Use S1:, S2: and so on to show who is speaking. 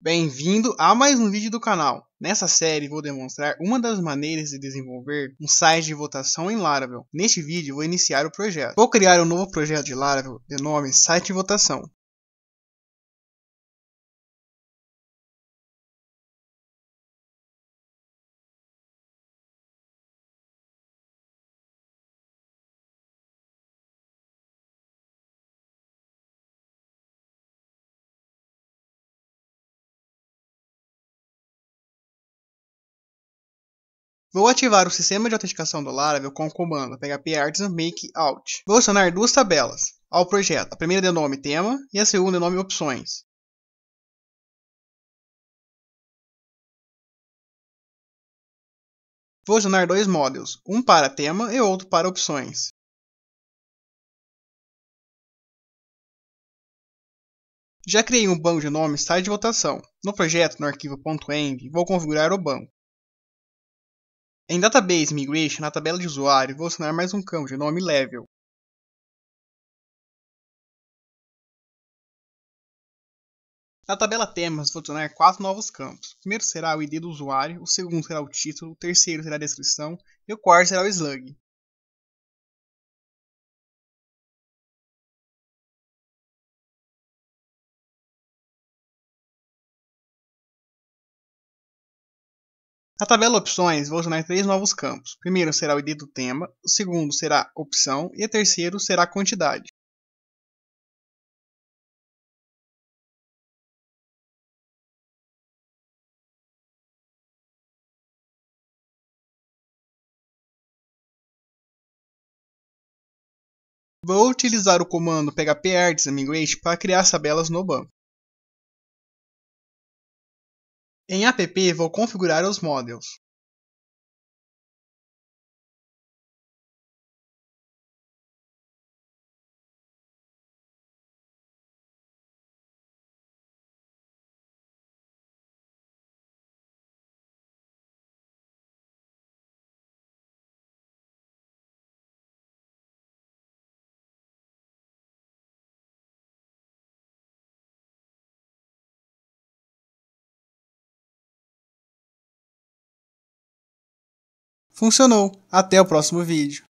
S1: Bem-vindo a mais um vídeo do canal. Nessa série vou demonstrar uma das maneiras de desenvolver um site de votação em Laravel. Neste vídeo vou iniciar o projeto. Vou criar um novo projeto de Laravel de nome Site de Votação.
S2: Vou ativar o
S1: sistema de autenticação do Laravel com o comando php artisan make out. Vou adicionar duas tabelas ao projeto. A primeira de nome tema e a segunda de nome opções.
S3: Vou adicionar dois módulos, um para tema e outro para opções. Já criei um banco de nomes site de votação.
S1: No projeto, no arquivo .env, vou configurar o banco. Em Database Migration, na tabela de usuário, vou assinar mais um campo de nome Level. Na tabela temas, vou adicionar quatro novos campos. O primeiro será o ID do usuário, o segundo será o título, o terceiro será a descrição e o quarto será o slug. Na tabela opções, vou adicionar três novos campos. O primeiro será o ID do tema, o segundo será opção e o terceiro será quantidade.
S2: Vou utilizar o
S3: comando phparts para criar as tabelas no banco.
S2: Em app vou configurar os modelos Funcionou! Até o próximo vídeo!